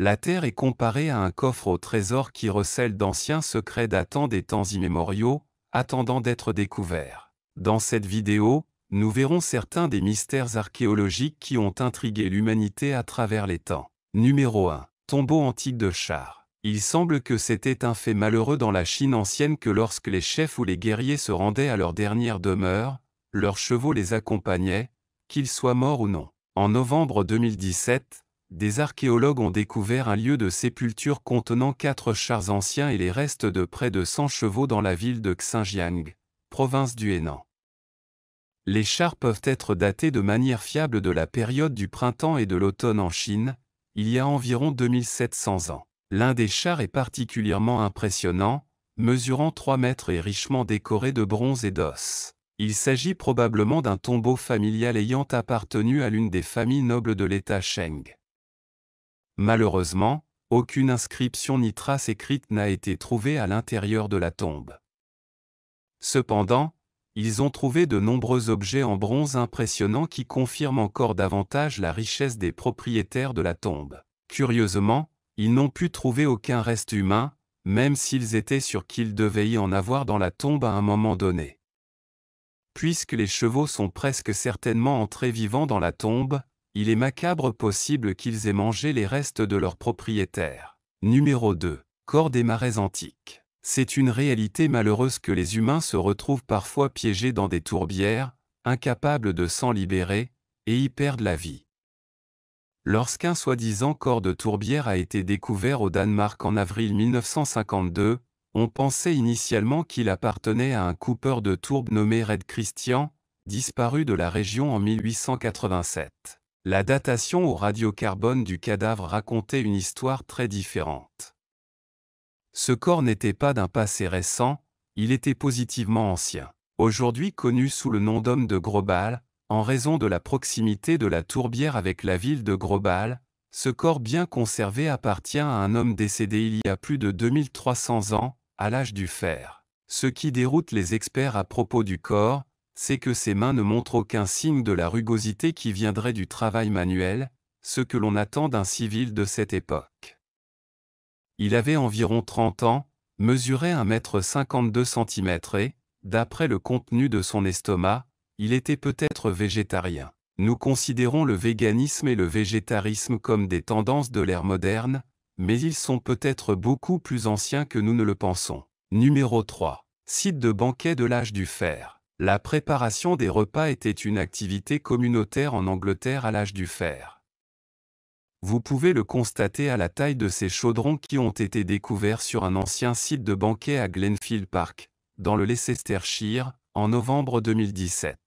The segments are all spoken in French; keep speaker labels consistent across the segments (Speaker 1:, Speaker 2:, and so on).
Speaker 1: la Terre est comparée à un coffre au trésor qui recèle d'anciens secrets datant des temps immémoriaux, attendant d'être découverts. Dans cette vidéo, nous verrons certains des mystères archéologiques qui ont intrigué l'humanité à travers les temps. Numéro 1. Tombeau antique de Char. Il semble que c'était un fait malheureux dans la Chine ancienne que lorsque les chefs ou les guerriers se rendaient à leur dernière demeure, leurs chevaux les accompagnaient, qu'ils soient morts ou non. En novembre 2017, des archéologues ont découvert un lieu de sépulture contenant quatre chars anciens et les restes de près de 100 chevaux dans la ville de Xinjiang, province du Henan. Les chars peuvent être datés de manière fiable de la période du printemps et de l'automne en Chine, il y a environ 2700 ans. L'un des chars est particulièrement impressionnant, mesurant 3 mètres et richement décoré de bronze et d'os. Il s'agit probablement d'un tombeau familial ayant appartenu à l'une des familles nobles de l'État Sheng. Malheureusement, aucune inscription ni trace écrite n'a été trouvée à l'intérieur de la tombe. Cependant, ils ont trouvé de nombreux objets en bronze impressionnants qui confirment encore davantage la richesse des propriétaires de la tombe. Curieusement, ils n'ont pu trouver aucun reste humain, même s'ils étaient sûrs qu'ils devaient y en avoir dans la tombe à un moment donné. Puisque les chevaux sont presque certainement entrés vivants dans la tombe, il est macabre possible qu'ils aient mangé les restes de leurs propriétaires. Numéro 2. Corps des marais antiques. C'est une réalité malheureuse que les humains se retrouvent parfois piégés dans des tourbières, incapables de s'en libérer, et y perdent la vie. Lorsqu'un soi-disant corps de tourbière a été découvert au Danemark en avril 1952, on pensait initialement qu'il appartenait à un coupeur de tourbe nommé Red Christian, disparu de la région en 1887. La datation au radiocarbone du cadavre racontait une histoire très différente. Ce corps n'était pas d'un passé récent, il était positivement ancien. Aujourd'hui connu sous le nom d'homme de Grobal, en raison de la proximité de la tourbière avec la ville de Grobal, ce corps bien conservé appartient à un homme décédé il y a plus de 2300 ans, à l'âge du fer. Ce qui déroute les experts à propos du corps, c'est que ses mains ne montrent aucun signe de la rugosité qui viendrait du travail manuel, ce que l'on attend d'un civil de cette époque. Il avait environ 30 ans, mesurait 1,52 m et, d'après le contenu de son estomac, il était peut-être végétarien. Nous considérons le véganisme et le végétarisme comme des tendances de l'ère moderne, mais ils sont peut-être beaucoup plus anciens que nous ne le pensons. Numéro 3. Site de banquet de l'âge du fer. La préparation des repas était une activité communautaire en Angleterre à l'âge du fer. Vous pouvez le constater à la taille de ces chaudrons qui ont été découverts sur un ancien site de banquet à Glenfield Park, dans le Leicestershire, en novembre 2017.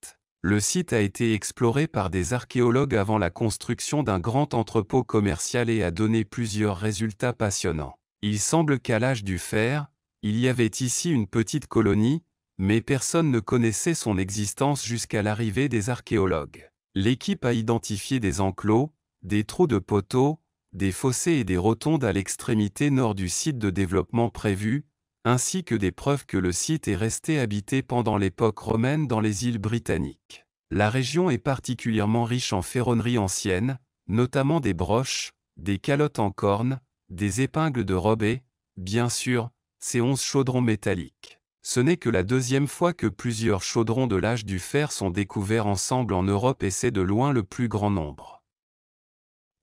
Speaker 1: Le site a été exploré par des archéologues avant la construction d'un grand entrepôt commercial et a donné plusieurs résultats passionnants. Il semble qu'à l'âge du fer, il y avait ici une petite colonie, mais personne ne connaissait son existence jusqu'à l'arrivée des archéologues. L'équipe a identifié des enclos, des trous de poteaux, des fossés et des rotondes à l'extrémité nord du site de développement prévu, ainsi que des preuves que le site est resté habité pendant l'époque romaine dans les îles britanniques. La région est particulièrement riche en ferronnerie ancienne, notamment des broches, des calottes en corne, des épingles de et, bien sûr, ces onze chaudrons métalliques. Ce n'est que la deuxième fois que plusieurs chaudrons de l'âge du fer sont découverts ensemble en Europe et c'est de loin le plus grand nombre.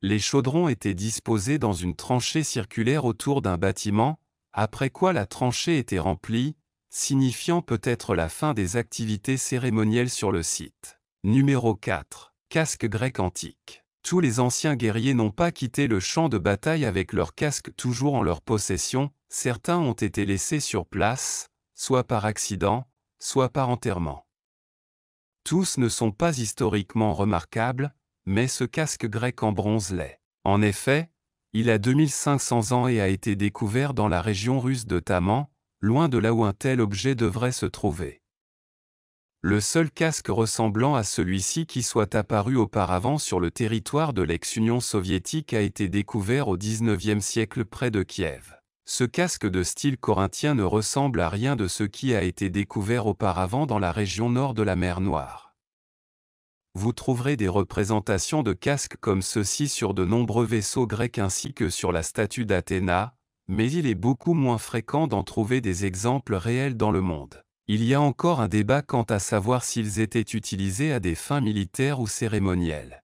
Speaker 1: Les chaudrons étaient disposés dans une tranchée circulaire autour d'un bâtiment, après quoi la tranchée était remplie, signifiant peut-être la fin des activités cérémonielles sur le site. Numéro 4. Casque grec antique. Tous les anciens guerriers n'ont pas quitté le champ de bataille avec leur casque toujours en leur possession, certains ont été laissés sur place, soit par accident, soit par enterrement. Tous ne sont pas historiquement remarquables, mais ce casque grec en bronze l'est. En effet, il a 2500 ans et a été découvert dans la région russe de Taman, loin de là où un tel objet devrait se trouver. Le seul casque ressemblant à celui-ci qui soit apparu auparavant sur le territoire de l'ex-Union soviétique a été découvert au XIXe siècle près de Kiev. Ce casque de style corinthien ne ressemble à rien de ce qui a été découvert auparavant dans la région nord de la mer Noire. Vous trouverez des représentations de casques comme ceux-ci sur de nombreux vaisseaux grecs ainsi que sur la statue d'Athéna, mais il est beaucoup moins fréquent d'en trouver des exemples réels dans le monde. Il y a encore un débat quant à savoir s'ils étaient utilisés à des fins militaires ou cérémonielles.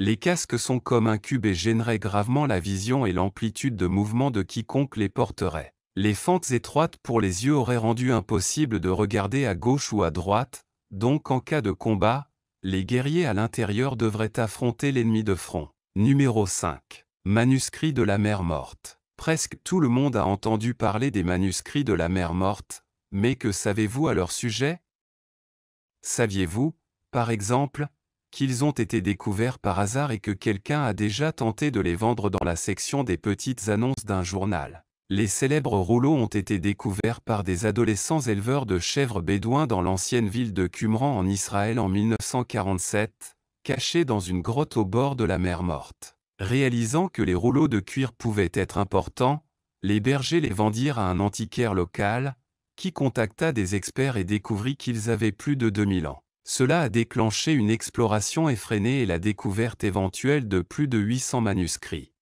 Speaker 1: Les casques sont comme un cube et gêneraient gravement la vision et l'amplitude de mouvement de quiconque les porterait. Les fentes étroites pour les yeux auraient rendu impossible de regarder à gauche ou à droite, donc en cas de combat, les guerriers à l'intérieur devraient affronter l'ennemi de front. Numéro 5. Manuscrits de la mer morte. Presque tout le monde a entendu parler des manuscrits de la mer morte, mais que savez-vous à leur sujet Saviez-vous, par exemple, qu'ils ont été découverts par hasard et que quelqu'un a déjà tenté de les vendre dans la section des petites annonces d'un journal. Les célèbres rouleaux ont été découverts par des adolescents éleveurs de chèvres bédouins dans l'ancienne ville de Cumran en Israël en 1947, cachés dans une grotte au bord de la mer morte. Réalisant que les rouleaux de cuir pouvaient être importants, les bergers les vendirent à un antiquaire local, qui contacta des experts et découvrit qu'ils avaient plus de 2000 ans. Cela a déclenché une exploration effrénée et la découverte éventuelle de plus de 800 manuscrits.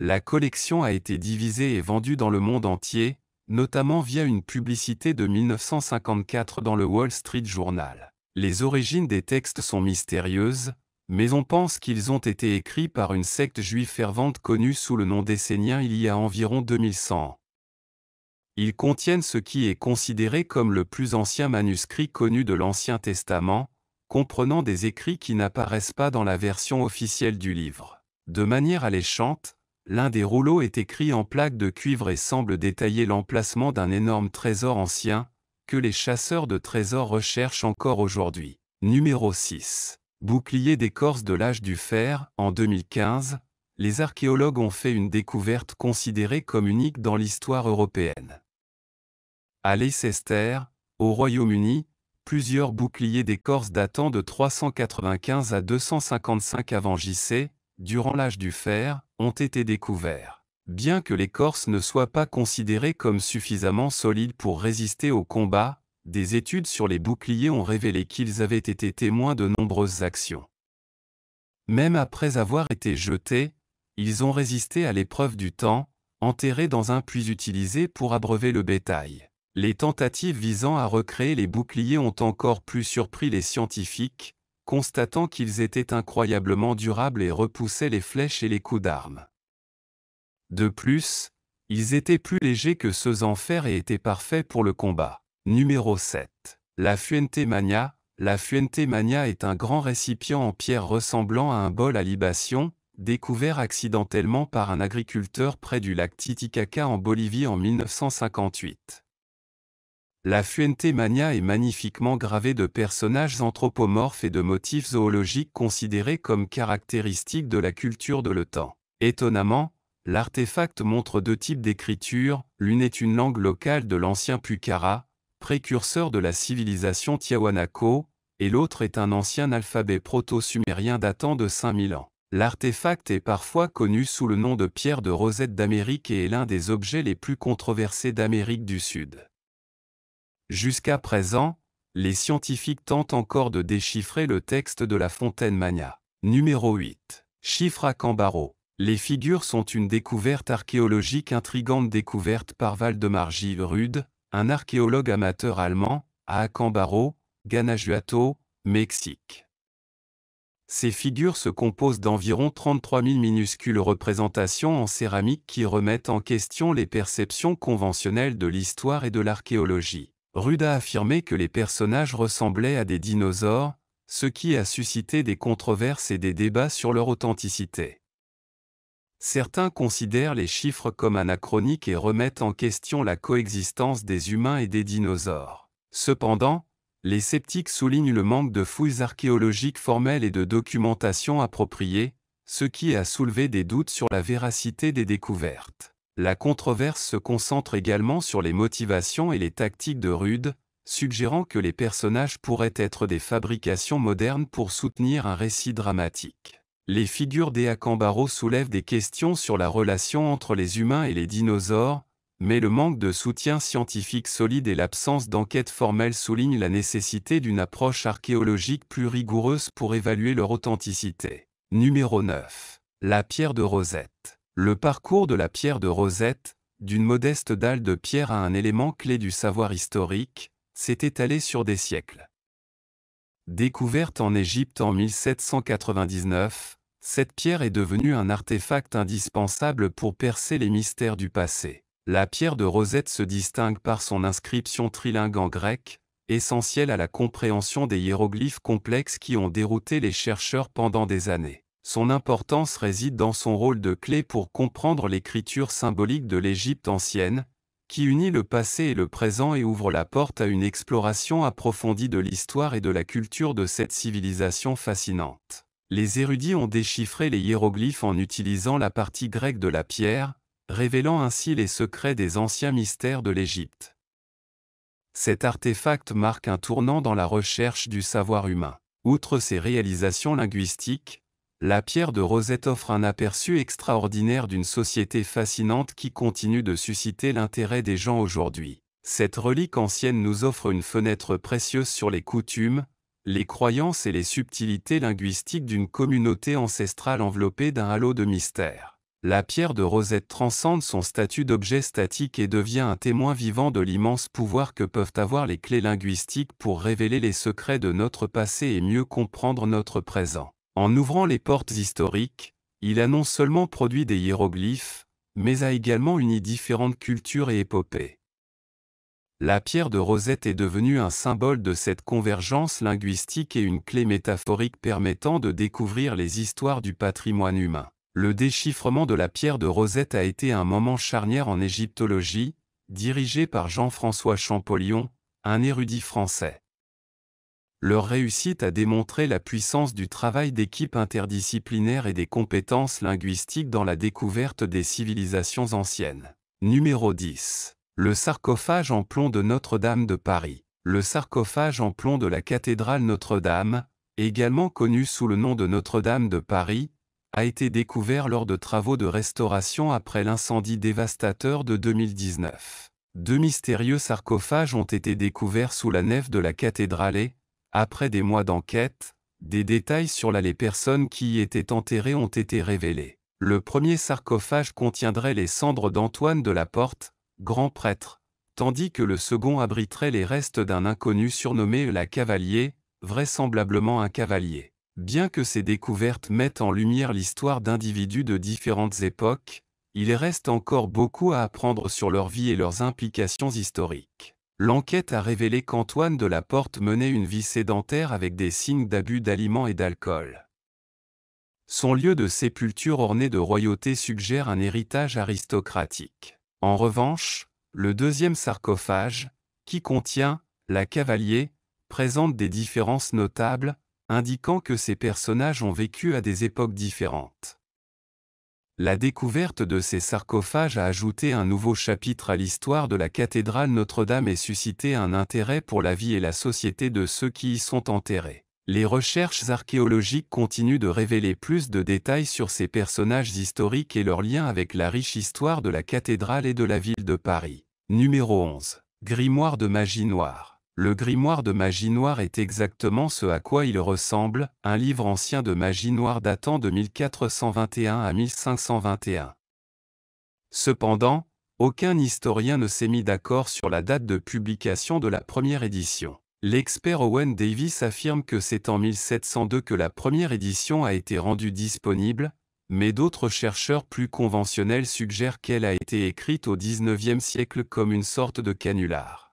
Speaker 1: La collection a été divisée et vendue dans le monde entier, notamment via une publicité de 1954 dans le Wall Street Journal. Les origines des textes sont mystérieuses, mais on pense qu'ils ont été écrits par une secte juive fervente connue sous le nom d'Esséniens il y a environ 2100. Ils contiennent ce qui est considéré comme le plus ancien manuscrit connu de l'Ancien Testament, comprenant des écrits qui n'apparaissent pas dans la version officielle du livre. De manière alléchante, l'un des rouleaux est écrit en plaques de cuivre et semble détailler l'emplacement d'un énorme trésor ancien, que les chasseurs de trésors recherchent encore aujourd'hui. Numéro 6. Bouclier d'écorce de l'âge du fer, en 2015, les archéologues ont fait une découverte considérée comme unique dans l'histoire européenne. À Leicester, au Royaume-Uni, plusieurs boucliers d'écorce datant de 395 à 255 avant JC, durant l'âge du fer, ont été découverts. Bien que l'écorce ne soit pas considérée comme suffisamment solide pour résister au combat, des études sur les boucliers ont révélé qu'ils avaient été témoins de nombreuses actions. Même après avoir été jetés, ils ont résisté à l'épreuve du temps, enterrés dans un puits utilisé pour abreuver le bétail. Les tentatives visant à recréer les boucliers ont encore plus surpris les scientifiques, constatant qu'ils étaient incroyablement durables et repoussaient les flèches et les coups d'armes. De plus, ils étaient plus légers que ceux en fer et étaient parfaits pour le combat. Numéro 7. La Fuente Mania. La Fuente Mania est un grand récipient en pierre ressemblant à un bol à libation, découvert accidentellement par un agriculteur près du lac Titicaca en Bolivie en 1958. La Fuente Mania est magnifiquement gravée de personnages anthropomorphes et de motifs zoologiques considérés comme caractéristiques de la culture de temps. Étonnamment, l'artefact montre deux types d'écriture, l'une est une langue locale de l'ancien Pucara, précurseur de la civilisation Tiahuanaco, et l'autre est un ancien alphabet proto-sumérien datant de 5000 ans. L'artefact est parfois connu sous le nom de pierre de Rosette d'Amérique et est l'un des objets les plus controversés d'Amérique du Sud. Jusqu'à présent, les scientifiques tentent encore de déchiffrer le texte de la Fontaine Magna. Numéro 8. Chiffre à Cambaro. Les figures sont une découverte archéologique intrigante découverte par Valdemar Rude, un archéologue amateur allemand, à Acambaro, Ganajuato, Mexique. Ces figures se composent d'environ 33 000 minuscules représentations en céramique qui remettent en question les perceptions conventionnelles de l'histoire et de l'archéologie. Ruda a affirmé que les personnages ressemblaient à des dinosaures, ce qui a suscité des controverses et des débats sur leur authenticité. Certains considèrent les chiffres comme anachroniques et remettent en question la coexistence des humains et des dinosaures. Cependant, les sceptiques soulignent le manque de fouilles archéologiques formelles et de documentation appropriée, ce qui a soulevé des doutes sur la véracité des découvertes. La controverse se concentre également sur les motivations et les tactiques de Rude, suggérant que les personnages pourraient être des fabrications modernes pour soutenir un récit dramatique. Les figures Cambaro soulèvent des questions sur la relation entre les humains et les dinosaures, mais le manque de soutien scientifique solide et l'absence d'enquête formelle soulignent la nécessité d'une approche archéologique plus rigoureuse pour évaluer leur authenticité. Numéro 9. La pierre de Rosette. Le parcours de la pierre de Rosette, d'une modeste dalle de pierre à un élément clé du savoir historique, s'est étalé sur des siècles. Découverte en Égypte en 1799, cette pierre est devenue un artefact indispensable pour percer les mystères du passé. La pierre de Rosette se distingue par son inscription trilingue en grec, essentielle à la compréhension des hiéroglyphes complexes qui ont dérouté les chercheurs pendant des années. Son importance réside dans son rôle de clé pour comprendre l'écriture symbolique de l'Égypte ancienne, qui unit le passé et le présent et ouvre la porte à une exploration approfondie de l'histoire et de la culture de cette civilisation fascinante. Les érudits ont déchiffré les hiéroglyphes en utilisant la partie grecque de la pierre, révélant ainsi les secrets des anciens mystères de l'Égypte. Cet artefact marque un tournant dans la recherche du savoir humain. Outre ses réalisations linguistiques, la pierre de Rosette offre un aperçu extraordinaire d'une société fascinante qui continue de susciter l'intérêt des gens aujourd'hui. Cette relique ancienne nous offre une fenêtre précieuse sur les coutumes, les croyances et les subtilités linguistiques d'une communauté ancestrale enveloppée d'un halo de mystère la pierre de Rosette transcende son statut d'objet statique et devient un témoin vivant de l'immense pouvoir que peuvent avoir les clés linguistiques pour révéler les secrets de notre passé et mieux comprendre notre présent. En ouvrant les portes historiques, il a non seulement produit des hiéroglyphes, mais a également uni différentes cultures et épopées. La pierre de Rosette est devenue un symbole de cette convergence linguistique et une clé métaphorique permettant de découvrir les histoires du patrimoine humain. Le déchiffrement de la pierre de Rosette a été un moment charnière en égyptologie, dirigé par Jean-François Champollion, un érudit français. Leur réussite a démontré la puissance du travail d'équipe interdisciplinaire et des compétences linguistiques dans la découverte des civilisations anciennes. Numéro 10. Le sarcophage en plomb de Notre-Dame de Paris. Le sarcophage en plomb de la cathédrale Notre-Dame, également connu sous le nom de Notre-Dame de Paris, a été découvert lors de travaux de restauration après l'incendie dévastateur de 2019. Deux mystérieux sarcophages ont été découverts sous la nef de la cathédrale et, après des mois d'enquête, des détails sur les personnes qui y étaient enterrées ont été révélés. Le premier sarcophage contiendrait les cendres d'Antoine de la Porte, grand prêtre, tandis que le second abriterait les restes d'un inconnu surnommé la Cavalier, vraisemblablement un cavalier. Bien que ces découvertes mettent en lumière l'histoire d'individus de différentes époques, il reste encore beaucoup à apprendre sur leur vie et leurs implications historiques. L'enquête a révélé qu'Antoine de la Porte menait une vie sédentaire avec des signes d'abus d'aliments et d'alcool. Son lieu de sépulture orné de royauté suggère un héritage aristocratique. En revanche, le deuxième sarcophage, qui contient la cavalier, présente des différences notables, indiquant que ces personnages ont vécu à des époques différentes. La découverte de ces sarcophages a ajouté un nouveau chapitre à l'histoire de la cathédrale Notre-Dame et suscité un intérêt pour la vie et la société de ceux qui y sont enterrés. Les recherches archéologiques continuent de révéler plus de détails sur ces personnages historiques et leurs liens avec la riche histoire de la cathédrale et de la ville de Paris. Numéro 11. Grimoire de magie noire. Le grimoire de magie noire est exactement ce à quoi il ressemble, un livre ancien de magie noire datant de 1421 à 1521. Cependant, aucun historien ne s'est mis d'accord sur la date de publication de la première édition. L'expert Owen Davis affirme que c'est en 1702 que la première édition a été rendue disponible, mais d'autres chercheurs plus conventionnels suggèrent qu'elle a été écrite au XIXe siècle comme une sorte de canular.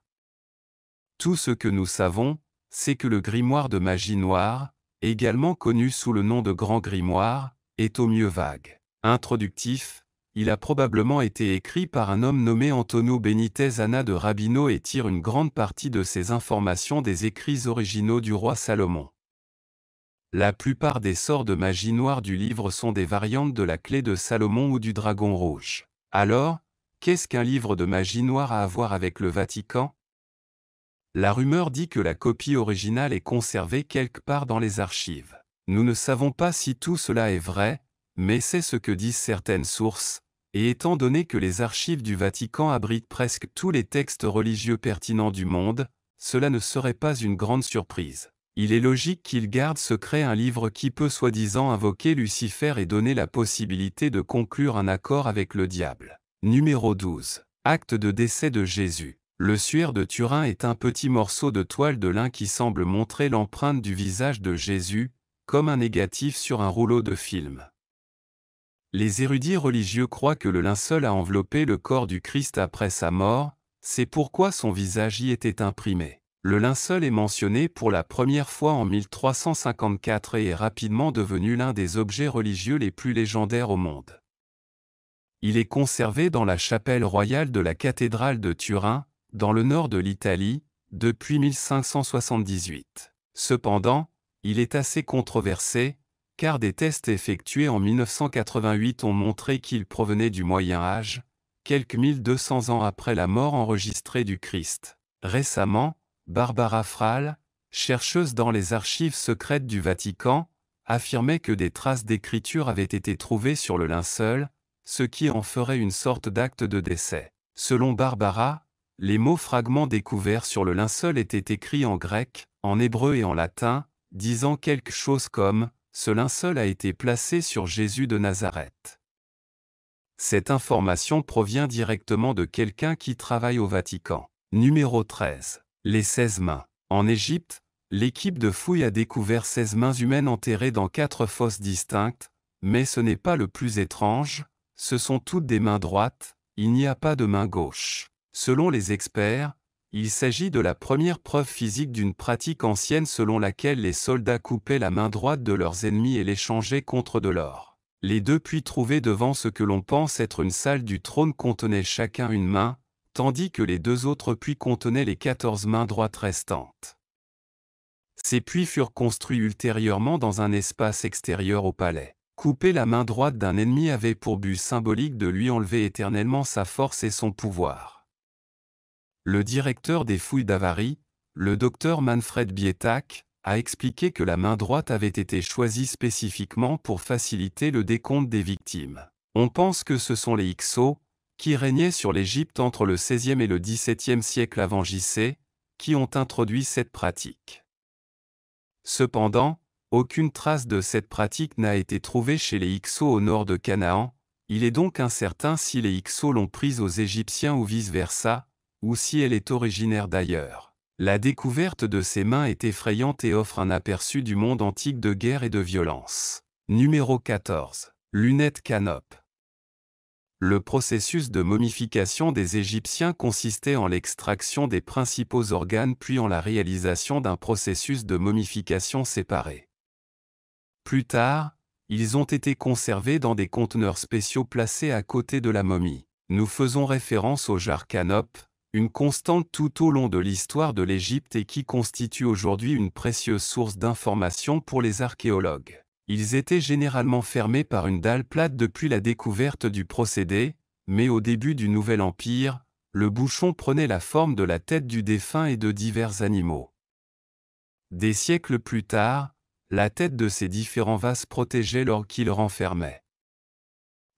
Speaker 1: Tout ce que nous savons, c'est que le grimoire de magie noire, également connu sous le nom de Grand Grimoire, est au mieux vague. Introductif, il a probablement été écrit par un homme nommé Antonio Benitez Anna de Rabino et tire une grande partie de ses informations des écrits originaux du roi Salomon. La plupart des sorts de magie noire du livre sont des variantes de la clé de Salomon ou du dragon rouge. Alors, qu'est-ce qu'un livre de magie noire a à voir avec le Vatican la rumeur dit que la copie originale est conservée quelque part dans les archives. Nous ne savons pas si tout cela est vrai, mais c'est ce que disent certaines sources, et étant donné que les archives du Vatican abritent presque tous les textes religieux pertinents du monde, cela ne serait pas une grande surprise. Il est logique qu'il garde secret un livre qui peut soi-disant invoquer Lucifer et donner la possibilité de conclure un accord avec le diable. Numéro 12. Acte de décès de Jésus. Le suaire de Turin est un petit morceau de toile de lin qui semble montrer l'empreinte du visage de Jésus, comme un négatif sur un rouleau de film. Les érudits religieux croient que le linceul a enveloppé le corps du Christ après sa mort, c'est pourquoi son visage y était imprimé. Le linceul est mentionné pour la première fois en 1354 et est rapidement devenu l'un des objets religieux les plus légendaires au monde. Il est conservé dans la chapelle royale de la cathédrale de Turin, dans le nord de l'Italie, depuis 1578. Cependant, il est assez controversé, car des tests effectués en 1988 ont montré qu'il provenait du Moyen Âge, quelques 1200 ans après la mort enregistrée du Christ. Récemment, Barbara Frale, chercheuse dans les archives secrètes du Vatican, affirmait que des traces d'écriture avaient été trouvées sur le linceul, ce qui en ferait une sorte d'acte de décès. Selon Barbara, les mots fragments découverts sur le linceul étaient écrits en grec, en hébreu et en latin, disant quelque chose comme « Ce linceul a été placé sur Jésus de Nazareth ». Cette information provient directement de quelqu'un qui travaille au Vatican. Numéro 13. Les 16 mains. En Égypte, l'équipe de fouilles a découvert 16 mains humaines enterrées dans quatre fosses distinctes, mais ce n'est pas le plus étrange, ce sont toutes des mains droites, il n'y a pas de main gauche. Selon les experts, il s'agit de la première preuve physique d'une pratique ancienne selon laquelle les soldats coupaient la main droite de leurs ennemis et l'échangeaient contre de l'or. Les deux puits trouvés devant ce que l'on pense être une salle du trône contenaient chacun une main, tandis que les deux autres puits contenaient les quatorze mains droites restantes. Ces puits furent construits ultérieurement dans un espace extérieur au palais. Couper la main droite d'un ennemi avait pour but symbolique de lui enlever éternellement sa force et son pouvoir. Le directeur des fouilles d'Avary, le docteur Manfred Bietak, a expliqué que la main droite avait été choisie spécifiquement pour faciliter le décompte des victimes. On pense que ce sont les Hyksos, qui régnaient sur l'Égypte entre le XVIe et le XVIIe siècle avant JC, qui ont introduit cette pratique. Cependant, aucune trace de cette pratique n'a été trouvée chez les Hyksos au nord de Canaan, il est donc incertain si les Hyksos l'ont prise aux Égyptiens ou vice-versa, ou si elle est originaire d'ailleurs. La découverte de ses mains est effrayante et offre un aperçu du monde antique de guerre et de violence. Numéro 14. Lunettes canopes. Le processus de momification des Égyptiens consistait en l'extraction des principaux organes puis en la réalisation d'un processus de momification séparé. Plus tard, ils ont été conservés dans des conteneurs spéciaux placés à côté de la momie. Nous faisons référence au jar canope, une constante tout au long de l'histoire de l'Égypte et qui constitue aujourd'hui une précieuse source d'information pour les archéologues. Ils étaient généralement fermés par une dalle plate depuis la découverte du procédé, mais au début du Nouvel Empire, le bouchon prenait la forme de la tête du défunt et de divers animaux. Des siècles plus tard, la tête de ces différents vases protégeait l'or qu'il renfermaient.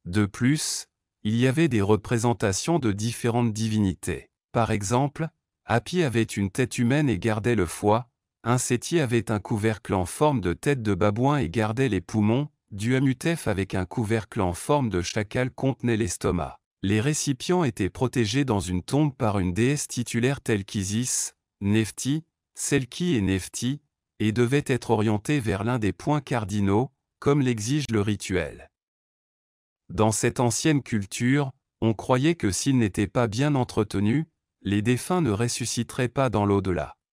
Speaker 1: De plus, il y avait des représentations de différentes divinités. Par exemple, Api avait une tête humaine et gardait le foie, Insetti avait un couvercle en forme de tête de babouin et gardait les poumons, Duamutef avec un couvercle en forme de chacal contenait l'estomac. Les récipients étaient protégés dans une tombe par une déesse titulaire telle qu'Isis, Nefti, Selki et Nefti, et devaient être orientés vers l'un des points cardinaux, comme l'exige le rituel. Dans cette ancienne culture, on croyait que s'ils n'étaient pas bien entretenus, les défunts ne ressusciteraient pas dans l'au-delà.